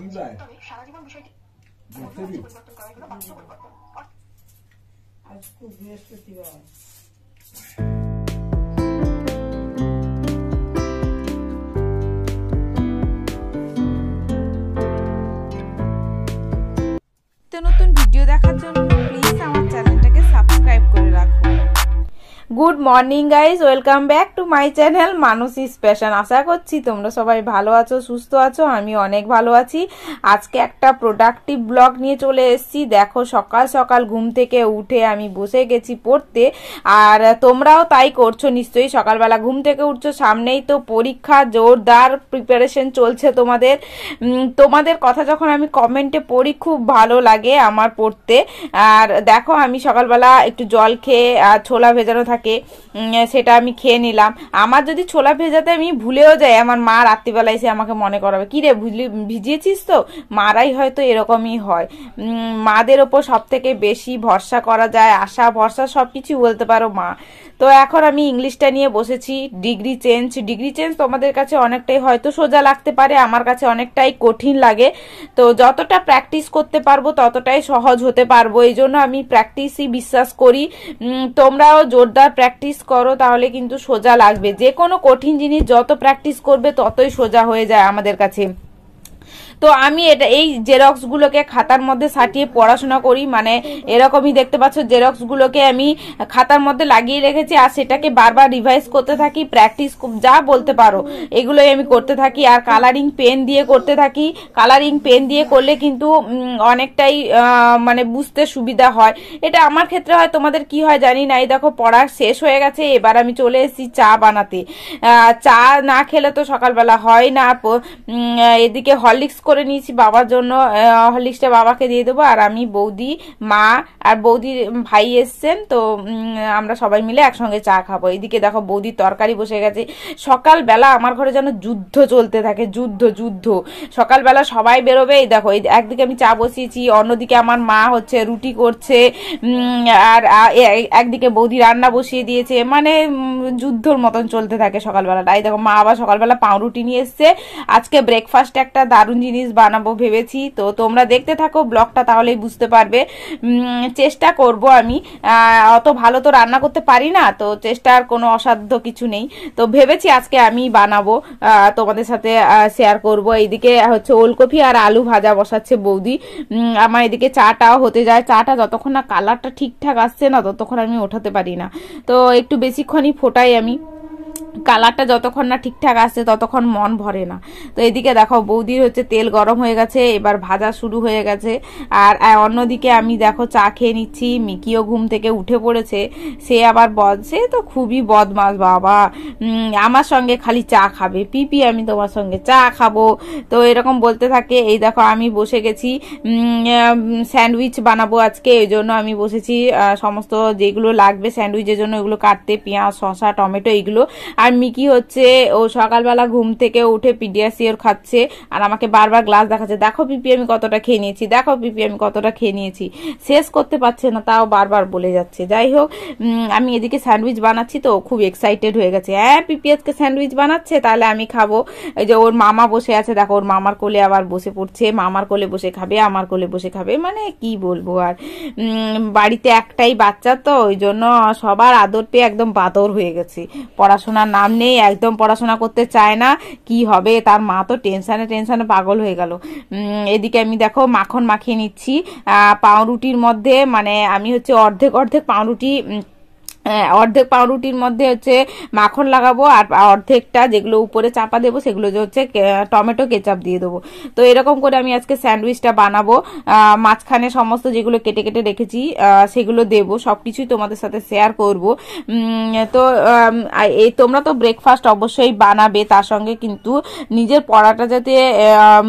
কি ব্যয় নতুন ভিডিও দেখার জন্য good morning guys welcome back to my channel মানুষ ইস আশা করছি তোমরা সবাই ভালো আছো সুস্থ আছো আমি অনেক ভালো আছি আজকে একটা প্রোডাক্টিভ ব্লগ নিয়ে চলে এসেছি দেখো সকাল সকাল ঘুম থেকে উঠে আমি বসে গেছি পড়তে আর তোমরাও তাই করছো নিশ্চয়ই সকালবেলা ঘুম থেকে উঠছো সামনেই তো পরীক্ষা জোরদার প্রিপারেশন চলছে তোমাদের তোমাদের কথা যখন আমি কমেন্টে পড়ি খুব ভালো লাগে আমার পড়তে আর দেখো আমি সকালবেলা একটু জল খেয়ে ছোলা ভেজানো থাকি থাকে সেটা আমি খেয়ে নিলাম আমার যদি ছোলা ভেজাতে আমি ভুলেও যাই আমার মা রাত্রিবেলা এসে আমাকে মনে করাবে কী রে ভুলি ভিজিয়েছিস তো মারাই হয়তো এরকমই হয় মাদের ওপর সব থেকে বেশি ভরসা করা যায় আশা ভরসা সব কিছুই বলতে পারো মা তো এখন আমি ইংলিশটা নিয়ে বসেছি ডিগ্রি চেঞ্জ ডিগ্রি চেঞ্জ তোমাদের কাছে অনেকটাই হয়তো সোজা লাগতে পারে আমার কাছে অনেকটাই কঠিন লাগে তো যতটা প্র্যাকটিস করতে পারবো ততটাই সহজ হতে পারবো এই জন্য আমি প্র্যাকটিসই বিশ্বাস করি তোমরাও জোরদার প্র্যাকটিস করো তাহলে কিন্তু সোজা লাগবে যে কোনো কঠিন জিনিস যত প্র্যাকটিস করবে ততই সোজা হয়ে যায় আমাদের কাছে তো আমি এটা এই জেরক্সগুলোকে খাতার মধ্যে সাটিয়ে পড়াশোনা করি মানে এরকমই দেখতে পাচ্ছ জেরক্সগুলোকে আমি খাতার মধ্যে লাগিয়ে রেখেছি আর সেটাকে বারবার রিভাইজ করতে থাকি প্র্যাকটিস যা বলতে পারো এগুলোই আমি করতে থাকি আর কালারিং পেন দিয়ে করতে থাকি কালারিং পেন দিয়ে করলে কিন্তু অনেকটাই মানে বুঝতে সুবিধা হয় এটা আমার ক্ষেত্রে হয় তোমাদের কি হয় জানি না এই দেখো পড়া শেষ হয়ে গেছে এবার আমি চলে এসেছি চা বানাতে চা না খেলে তো সকালবেলা হয় না এদিকে হয় হরলিক্স করে নিয়েছি বাবার জন্য হরলিক্সটা বাবাকে দিয়ে দেবো আর আমি বৌদি মা আর বৌদির ভাই এসছেন তো আমরা সবাই মিলে একসঙ্গে চা খাবো এদিকে দেখো বৌদির তরকারি বসে গেছে সকালবেলা আমার ঘরে যেন যুদ্ধ চলতে থাকে যুদ্ধ যুদ্ধ সকালবেলা সবাই বেরোবে এই দেখো এই একদিকে আমি চা বসিয়েছি অন্যদিকে আমার মা হচ্ছে রুটি করছে আর একদিকে বৌদি রান্না বসিয়ে দিয়েছে মানে যুদ্ধর মতন চলতে থাকে সকালবেলাটা এই দেখো মা আবার সকালবেলা পাউরুটি নিয়ে এসছে আজকে ব্রেকফাস্ট একটা দারুণ জিনিস বানাবো ভেবেছি তো তোমরা দেখতে থাকো ব্লগটা তাহলেই বুঝতে পারবে চেষ্টা করব আমি অত ভালো তো রান্না করতে পারি না তো চেষ্টার কোনো অসাধ্য কিছু নেই তো ভেবেছি আজকে আমি বানাবো তোমাদের সাথে শেয়ার করব এইদিকে হচ্ছে ওলকপি আর আলু ভাজা বসাচ্ছে বৌদি আমার এদিকে চাটাও হতে যায় চাটা যতক্ষণ না কালারটা ঠিকঠাক আসছে না ততক্ষণ আমি ওঠাতে পারি না তো একটু বেশিক্ষণই ফোটাই আমি কালারটা যতক্ষণ না ঠিকঠাক আসছে ততক্ষণ মন ভরে না তো এদিকে দেখো বৌদির হচ্ছে তেল গরম হয়ে গেছে এবার ভাজা শুরু হয়ে গেছে আর অন্যদিকে আমি দেখো চা খেয়ে নিচ্ছি মিকিও ঘুম থেকে উঠে পড়েছে সে আবার বদ সে তো খুবই বদমাস বাবা আমার সঙ্গে খালি চা খাবে পিপি আমি তোমার সঙ্গে চা খাবো তো এরকম বলতে থাকে এই দেখো আমি বসে গেছি স্যান্ডউইচ বানাবো আজকে এই জন্য আমি বসেছি সমস্ত যেগুলো লাগবে স্যান্ডউইচের জন্য এগুলো কাটতে পেঁয়াজ শশা টমেটো এইগুলো আর মিকি হচ্ছে ও সকালবেলা ঘুম থেকে উঠে পিডিয়াসিওর খাচ্ছে আর আমাকে বারবার গ্লাস দেখাচ্ছে দেখো পিপি আমি কতটা খেয়ে নিয়েছি দেখো পিপি আমি কতটা খেয়ে নিয়েছি শেষ করতে পারছে না তাও বারবার বলে যাচ্ছে যাই হোক আমি এদিকে স্যান্ডউইচ বানাচ্ছি তো খুব এক্সাইটেড হয়ে গেছে হ্যাঁ পিপি আজকে স্যান্ডউইচ বানাচ্ছে তাহলে আমি খাবো এই যে ওর মামা বসে আছে দেখো ওর মামার কোলে আবার বসে পড়ছে মামার কোলে বসে খাবে আমার কোলে বসে খাবে মানে কি বলবো আর বাড়িতে একটাই বাচ্চা তো ওই জন্য সবার আদর পেয়ে একদম বাদর হয়ে গেছে পড়াশোনা নাম নেই একদম পড়াশোনা করতে চায় না কি হবে তার মা তো টেনশানে টেনশানে পাগল হয়ে গেল এদিকে আমি দেখো মাখন মাখিয়ে নিচ্ছি পাউরুটির মধ্যে মানে আমি হচ্ছে অর্ধেক অর্ধেক পাউরুটি হ্যাঁ, অর্ধেক পাউরুটির মধ্যে হচ্ছে মাখন লাগাবো আর অর্ধেকটা যেগুলো উপরে চাপা দেবো সেগুলো হচ্ছে টমেটো কেচাপ দিয়ে দেবো তো এরকম করে আমি আজকে স্যান্ডউইচটা বানাবো মাঝখানে সমস্ত যেগুলো কেটে কেটে রেখেছি সেগুলো দেবো সব কিছুই তোমাদের সাথে শেয়ার করব তো এই তোমরা তো ব্রেকফাস্ট অবশ্যই বানাবে তার সঙ্গে কিন্তু নিজের পড়াটা যাতে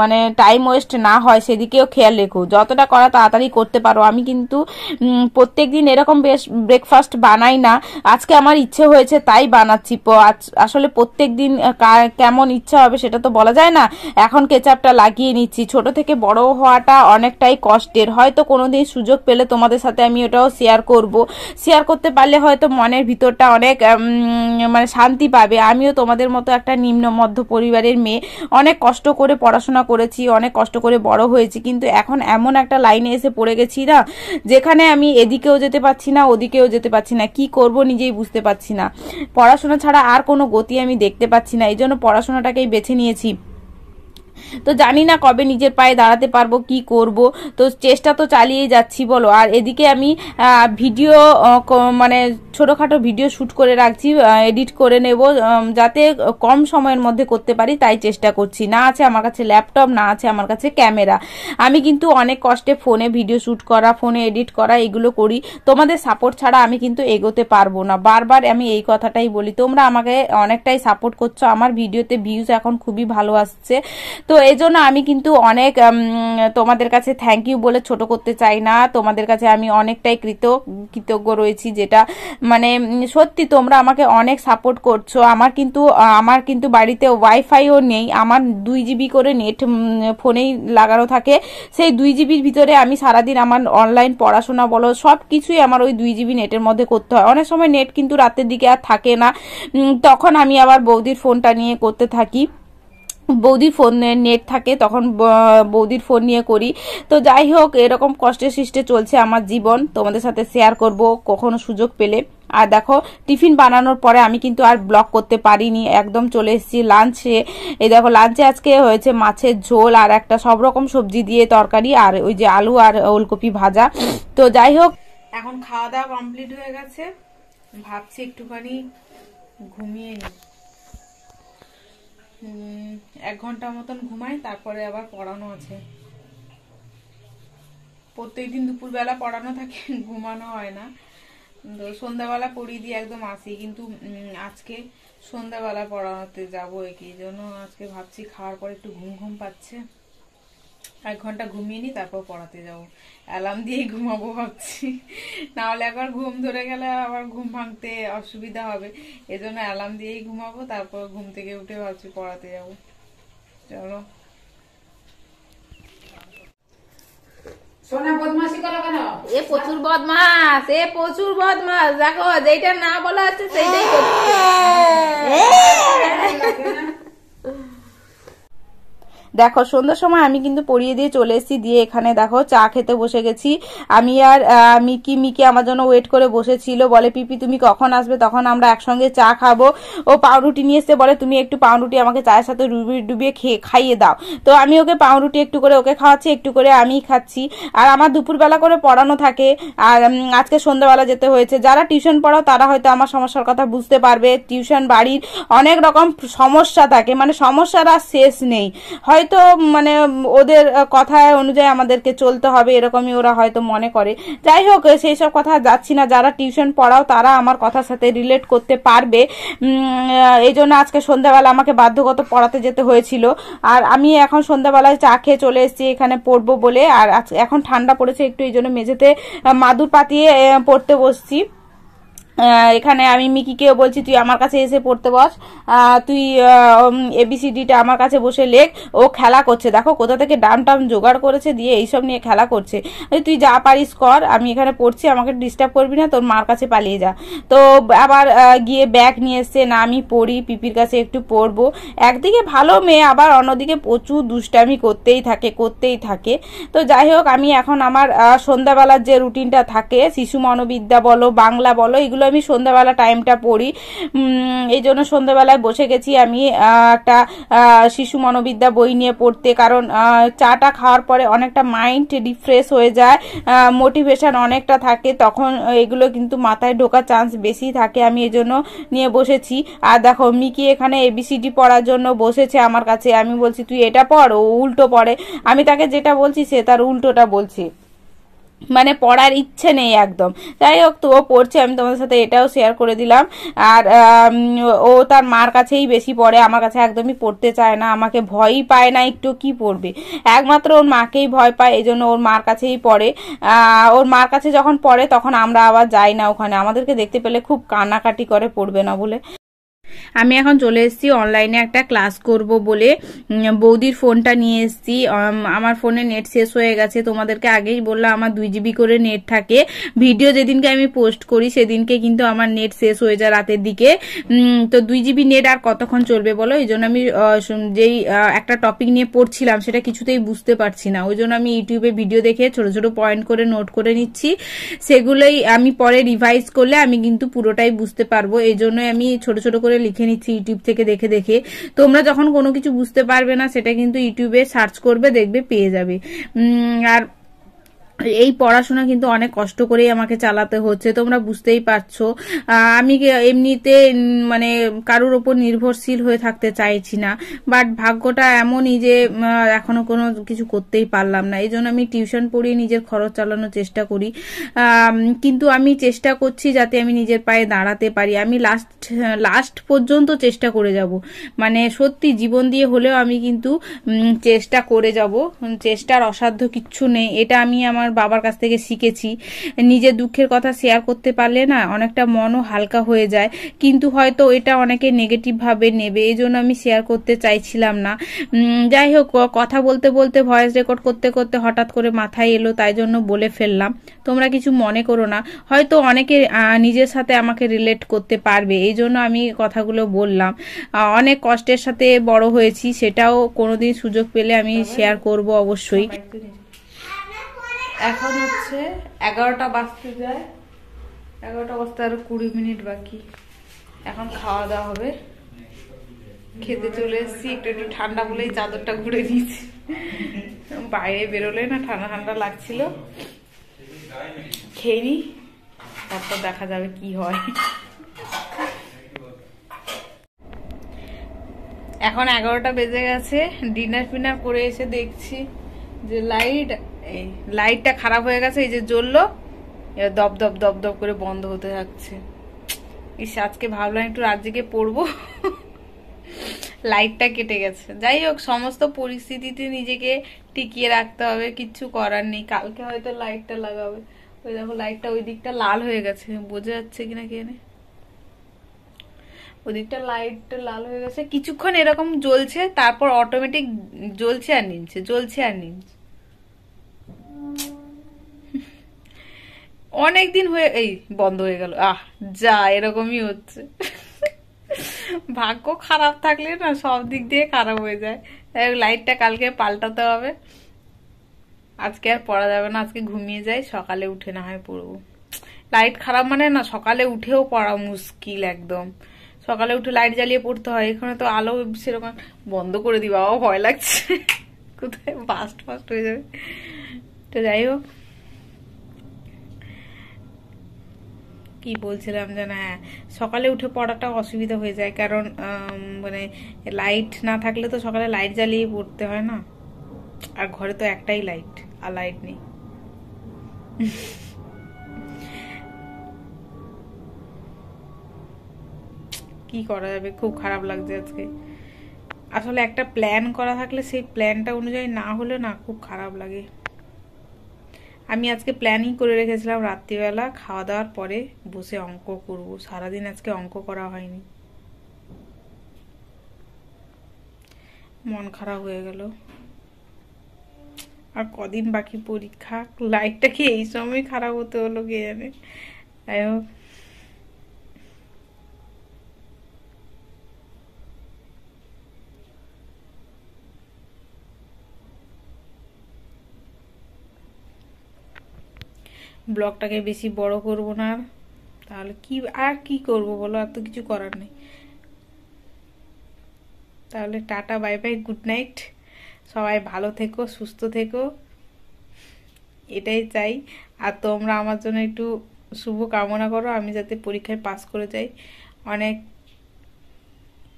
মানে টাইম ওয়েস্ট না হয় সেদিকেও খেয়াল রেখো যতটা করা তাড়াতাড়ি করতে পারো আমি কিন্তু প্রত্যেক দিন এরকম বেশ ব্রেকফাস্ট বানাই বানাই না আজকে আমার ইচ্ছে হয়েছে তাই বানাচ্ছি আসলে প্রত্যেক দিন কেমন ইচ্ছা হবে সেটা তো বলা যায় না এখন কেচাপটা লাগিয়ে নিচ্ছি ছোট থেকে বড় হওয়াটা অনেকটাই কষ্টের হয়তো কোনো দিন সুযোগ পেলে তোমাদের সাথে আমি ওটাও শেয়ার করব শেয়ার করতে পারলে হয়তো মনের ভিতরটা অনেক মানে শান্তি পাবে আমিও তোমাদের মতো একটা নিম্ন মধ্য পরিবারের মেয়ে অনেক কষ্ট করে পড়াশোনা করেছি অনেক কষ্ট করে বড় হয়েছি কিন্তু এখন এমন একটা লাইনে এসে পড়ে গেছি না যেখানে আমি এদিকেও যেতে পারছি না ওদিকেও যেতে পারছি না কি কি করব নিজেই বুঝতে পারছি না পড়াশোনা ছাড়া আর কোনো গতি আমি দেখতে পাচ্ছি না এই জন্য পড়াশোনাটাকেই বেছে নিয়েছি তো জানি না কবে নিজের পায়ে দাঁড়াতে পারবো কি করব তো চেষ্টা তো চালিয়ে যাচ্ছি বলো আর এদিকে আমি ভিডিও মানে ছোটোখাটো ভিডিও শ্যুট করে রাখছি এডিট করে নেব যাতে কম সময়ের মধ্যে করতে পারি তাই চেষ্টা করছি না আছে আমার কাছে ল্যাপটপ না আছে আমার কাছে ক্যামেরা আমি কিন্তু অনেক কষ্টে ফোনে ভিডিও শ্যুট করা ফোনে এডিট করা এগুলো করি তোমাদের সাপোর্ট ছাড়া আমি কিন্তু এগোতে পারবো না বারবার আমি এই কথাটাই বলি তোমরা আমাকে অনেকটাই সাপোর্ট করছো আমার ভিডিওতে ভিউজ এখন খুবই ভালো আসছে তো তো এই জন্য আমি কিন্তু অনেক তোমাদের কাছে থ্যাংক ইউ বলে ছোট করতে চাই না তোমাদের কাছে আমি অনেকটাই কৃত কৃতজ্ঞ রয়েছি যেটা মানে সত্যি তোমরা আমাকে অনেক সাপোর্ট করছো আমার কিন্তু আমার কিন্তু বাড়িতে ওয়াইফাইও নেই আমার দুই জিবি করে নেট ফোনেই লাগানো থাকে সেই দুই জিবির ভিতরে আমি সারাদিন আমার অনলাইন পড়াশোনা বলো সব কিছুই আমার ওই দুই জিবি নেটের মধ্যে করতে হয় অনেক সময় নেট কিন্তু রাতের দিকে আর থাকে না তখন আমি আবার বৌদির ফোনটা নিয়ে করতে থাকি বৌদির ফোন নেট থাকে তখন বৌদির ফোন নিয়ে করি তো যাই হোক এরকম কষ্টে সৃষ্টে চলছে আমার জীবন তোমাদের সাথে শেয়ার করব কখনো সুযোগ পেলে আর দেখো টিফিন বানানোর পরে আমি কিন্তু আর ব্লক করতে পারিনি একদম চলে এসেছি লাঞ্চে এই দেখো লাঞ্চে আজকে হয়েছে মাছের ঝোল আর একটা সব রকম সবজি দিয়ে তরকারি আর ওই যে আলু আর ওলকপি ভাজা তো যাই হোক এখন খাওয়া দাওয়া কমপ্লিট হয়ে গেছে ভাবছি একটুখানি ঘুমিয়ে নিই এক ঘন্টা মতন ঘুমাই তারপরে আবার পড়ানো আছে প্রত্যেক দিন দুপুরবেলা পড়ানো থাকে ঘুমানো হয় না তো সন্ধ্যাবেলা পড়িয়ে দিয়ে একদম আসি কিন্তু আজকে সন্ধ্যাবেলা পড়ানোতে যাবো একই জন্য আজকে ভাবছি খাওয়ার পর একটু ঘুম ঘুম পাচ্ছে এক ঘন্টা ঘুমিয়ে নিই তারপর পড়াতে যাব অ্যালার্ম দিয়েই ঘুমাবো ভাবছি নাহলে একবার ঘুম ধরে গেলে আবার ঘুম ভাঙতে অসুবিধা হবে এজন্য অ্যালার্ম দিয়েই ঘুমাবো তারপর ঘুম থেকে উঠে ভাবছি পড়াতে যাবো চলো এ প্রচুর বদমাস এ প্রচুর বদমাস দেখো যেটা না বলা আছে সেইটাই দেখো সন্ধ্যার সময় আমি কিন্তু পরিয়ে দিয়ে চলে এসেছি দিয়ে এখানে দেখো চা খেতে বসে গেছি আমি আর মিকি মিকি আমার জন্য ওয়েট করে বসেছিল বলে পিপি তুমি কখন আসবে তখন আমরা একসঙ্গে চা খাবো ও পাউরুটি নিয়ে এসে বলে তুমি একটু পাউরুটি আমাকে চায়ের সাথে ডুবিয়ে ডুবিয়ে খেয়ে খাইয়ে দাও তো আমি ওকে পাউরুটি একটু করে ওকে খাওয়াচ্ছি একটু করে আমি খাচ্ছি আর আমার দুপুরবেলা করে পড়ানো থাকে আর আজকে সন্ধ্যাবেলা যেতে হয়েছে যারা টিউশন পড়াও তারা হয়তো আমার সমস্যার কথা বুঝতে পারবে টিউশন বাড়ির অনেক রকম সমস্যা থাকে মানে সমস্যার আর শেষ নেই হয় হয়তো মানে ওদের কথা অনুযায়ী আমাদেরকে চলতে হবে এরকমই ওরা হয়তো মনে করে যাই হোক সেই সব কথা যাচ্ছি না যারা টিউশন পড়াও তারা আমার কথার সাথে রিলেট করতে পারবে এই জন্য আজকে সন্ধ্যাবেলা আমাকে বাধ্যগত পড়াতে যেতে হয়েছিল আর আমি এখন সন্ধ্যাবেলায় চা খেয়ে চলে এসেছি এখানে পড়বো বলে আর এখন ঠান্ডা পড়েছে একটু এই জন্য মেঝেতে মাদুর পাতিয়ে পড়তে বসছি এখানে আমি মিকিকেও বলছি তুই আমার কাছে এসে পড়তে বস তুই এবিসিডিটা আমার কাছে বসে লেখ ও খেলা করছে দেখো কোথা থেকে ডাম টাম জোগাড় করেছে দিয়ে এইসব নিয়ে খেলা করছে তুই যা পারিস কর আমি এখানে পড়ছি আমাকে ডিস্টার্ব করবি না তোর মার কাছে পালিয়ে যা তো আবার গিয়ে ব্যাগ নিয়ে এসছে না আমি পড়ি পিপির কাছে একটু পড়বো একদিকে ভালো মেয়ে আবার অন্যদিকে প্রচুর দুষ্টামি করতেই থাকে করতেই থাকে তো যাই হোক আমি এখন আমার সন্ধ্যাবেলার যে রুটিনটা থাকে শিশু মনোবিদ্যা বলো বাংলা বলো এগুলো বললো আমি সন্ধ্যাবেলা টাইমটা পড়ি এই জন্য সন্ধ্যাবেলায় বসে গেছি আমি একটা শিশু মনোবিদ্যা বই নিয়ে পড়তে কারণ চাটা খাওয়ার পরে অনেকটা মাইন্ড রিফ্রেশ হয়ে যায় মোটিভেশান অনেকটা থাকে তখন এগুলো কিন্তু মাথায় ঢোকার চান্স বেশি থাকে আমি এই জন্য নিয়ে বসেছি আর দেখো মিকি এখানে এবিসিডি পড়ার জন্য বসেছে আমার কাছে আমি বলছি তুই এটা পড় ও উল্টো পড়ে আমি তাকে যেটা বলছি সে তার উল্টোটা বলছে মানে পড়ার ইচ্ছে নেই একদম যাই হোক তো ও পড়ছে আমি তোমাদের সাথে এটাও শেয়ার করে দিলাম আর ও তার মার কাছেই বেশি পড়ে আমার কাছে একদমই পড়তে চায় না আমাকে ভয়ই পায় না একটু কি পড়বে একমাত্র ওর মাকেই ভয় পায় এই জন্য ওর মার কাছেই পড়ে ওর মার কাছে যখন পড়ে তখন আমরা আবার যাই না ওখানে আমাদেরকে দেখতে পেলে খুব কান্নাকাটি করে পড়বে না বলে আমি এখন চলে এসেছি অনলাইনে একটা ক্লাস করব বলে বৌদির ফোনটা নিয়ে এসেছি আমার ফোনে নেট শেষ হয়ে গেছে তোমাদেরকে আগেই বললাম আমার দুই জিবি করে নেট থাকে ভিডিও যেদিনকে আমি পোস্ট করি সেদিনকে কিন্তু আমার নেট শেষ হয়ে যায় রাতের দিকে তো দুই জিবি নেট আর কতক্ষণ চলবে বলো এই জন্য আমি যেই একটা টপিক নিয়ে পড়ছিলাম সেটা কিছুতেই বুঝতে পারছি না ওই জন্য আমি ইউটিউবে ভিডিও দেখে ছোট ছোট পয়েন্ট করে নোট করে নিচ্ছি সেগুলোই আমি পরে রিভাইজ করলে আমি কিন্তু পুরোটাই বুঝতে পারবো এই জন্যই আমি ছোট ছোট করে দেখে নিচ্ছি ইউটিউব থেকে দেখে দেখে তোমরা যখন কোনো কিছু বুঝতে পারবে না সেটা কিন্তু ইউটিউবে সার্চ করবে দেখবে পেয়ে যাবে আর এই পড়াশোনা কিন্তু অনেক কষ্ট করেই আমাকে চালাতে হচ্ছে তোমরা বুঝতেই পারছো আমি এমনিতে মানে কারোর ওপর নির্ভরশীল হয়ে থাকতে চাইছি না বাট ভাগ্যটা এমনই যে এখনো কোনো কিছু করতেই পারলাম না এই জন্য আমি টিউশন পড়িয়ে নিজের খরচ চালানোর চেষ্টা করি কিন্তু আমি চেষ্টা করছি যাতে আমি নিজের পায়ে দাঁড়াতে পারি আমি লাস্ট লাস্ট পর্যন্ত চেষ্টা করে যাব মানে সত্যি জীবন দিয়ে হলেও আমি কিন্তু চেষ্টা করে যাব চেষ্টার অসাধ্য কিচ্ছু নেই এটা আমি আমার আমার বাবার কাছ থেকে শিখেছি নিজের দুঃখের কথা শেয়ার করতে পারলে না অনেকটা মনও হালকা হয়ে যায় কিন্তু হয়তো এটা অনেকে নেগেটিভভাবে নেবে এই জন্য আমি শেয়ার করতে চাইছিলাম না যাই হোক কথা বলতে বলতে ভয়েস রেকর্ড করতে করতে হঠাৎ করে মাথায় এলো তাই জন্য বলে ফেললাম তোমরা কিছু মনে করো না হয়তো অনেকে নিজের সাথে আমাকে রিলেট করতে পারবে এই জন্য আমি কথাগুলো বললাম অনেক কষ্টের সাথে বড় হয়েছি সেটাও কোনোদিন সুযোগ পেলে আমি শেয়ার করব অবশ্যই এখন হচ্ছে এগারোটা বাজতে যায় এগারোটা বাজতে আরো কুড়ি মিনিট বাকি এখন খাওয়া দাওয়া হবে খেতে চলে এসেছি একটু একটু ঠান্ডা বলেই চাদরটা ঘুরে নিয়েছি বাইরে বেরোলে না ঠান্ডা ঠান্ডা লাগছিল খেয়ে নি তারপর দেখা যাবে কি হয় এখন এগারোটা বেজে গেছে ডিনার ফিনার করে এসে দেখছি যে লাইট এই লাইটটা খারাপ হয়ে গেছে এই যে জ্বললো এবার দপ দপ দপ দপ করে বন্ধ হতে যাচ্ছে ইস আজকে ভাবলাম একটু রাত জেগে পড়বো লাইটটা কেটে গেছে যাই হোক সমস্ত পরিস্থিতিতে নিজেকে টিকিয়ে রাখতে হবে কিচ্ছু করার নেই কালকে হয়তো লাইটটা লাগাবে ওই দেখো লাইটটা ওই দিকটা লাল হয়ে গেছে বোঝা যাচ্ছে কিনা কে ওদিকটা লাইট লাল হয়ে গেছে কিছুক্ষণ এরকম জ্বলছে তারপর অটোমেটিক জ্বলছে আর নিচ্ছে জ্বলছে আর নিনছে অনেক দিন হয়ে এই বন্ধ হয়ে গেল আহ যা এরকমই হচ্ছে ভাগ্য খারাপ থাকলে না সব দিক দিয়ে খারাপ হয়ে যায় তাই লাইটটা কালকে পাল্টাতে হবে আজকে আর পড়া যাবে না আজকে ঘুমিয়ে যাই সকালে উঠে না হয় পড়বো লাইট খারাপ মানে না সকালে উঠেও পড়া মুশকিল একদম সকালে উঠে লাইট জ্বালিয়ে পড়তে হয় এখানে তো আলো সেরকম বন্ধ করে দিই বাবা ভয় লাগছে কোথায় ফাস্ট ফাস্ট হয়ে যাবে তো যাই হোক কি বলছিলাম যে না হ্যাঁ সকালে উঠে পড়াটা অসুবিধা হয়ে যায় কারণ মানে লাইট না থাকলে তো সকালে লাইট জ্বালিয়ে পড়তে হয় না আর ঘরে তো একটাই লাইট আর লাইট নেই কি করা যাবে খুব খারাপ লাগছে আজকে আসলে একটা প্ল্যান করা থাকলে সেই প্ল্যানটা অনুযায়ী না হলে না খুব খারাপ লাগে আমি আজকে প্ল্যানই করে রেখেছিলাম রাত্রিবেলা খাওয়া দাওয়ার পরে বসে অঙ্ক করব সারাদিন আজকে অঙ্ক করা হয়নি মন খারাপ হয়ে গেল আর কদিন বাকি পরীক্ষা লাইটটা কি এই সময় খারাপ হতে হলো কে জানে যাই হোক ব্লগটাকে বেশি বড় করব না তাহলে কি আর কি করব বলো আর তো কিছু করার নেই তাহলে tata bye bye good night সবাই ভালো থেকো সুস্থ থেকো এটাই চাই আর তোমরা আমার জন্য একটু শুভ কামনা করো আমি যাতে পরীক্ষায় পাস করে যাই অনেক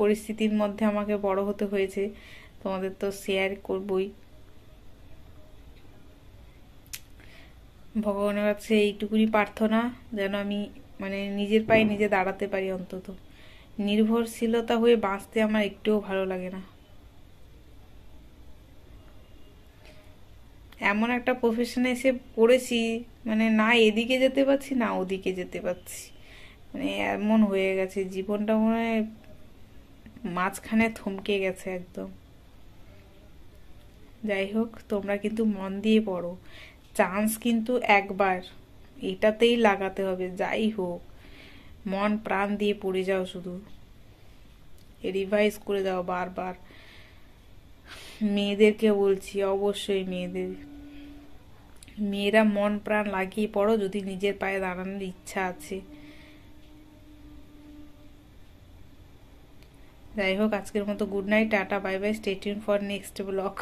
পরিস্থিতির মধ্যে আমাকে বড় হতে হয়েছে তোমাদের তো শেয়ার করবই ভগবানের কাছে এইটুকুনি প্রার্থনা যেন আমি মানে নিজের পায়ে নিজে দাঁড়াতে পারি অন্তত নির্ভরশীলতা হয়ে বাঁচতে আমার একটুও ভালো লাগে না এমন একটা প্রফেশনে এসে পড়েছি মানে না এদিকে যেতে পারছি না ওদিকে যেতে পারছি মানে এমন হয়ে গেছে জীবনটা মনে হয় মাঝখানে থমকে গেছে একদম যাই হোক তোমরা কিন্তু মন দিয়ে পড়ো চান্স কিন্তু একবার এটাতেই লাগাতে হবে যাই হোক মন প্রাণ দিয়ে পড়ে যাও শুধু রিভাইজ করে দাও বারবার মেয়েদেরকে বলছি অবশ্যই মেয়েদের মেয়েরা মন প্রাণ লাগিয়ে পড়ো যদি নিজের পায়ে দাঁড়ানোর ইচ্ছা আছে যাই হোক আজকের মতো good night tata bye bye stay tuned for next block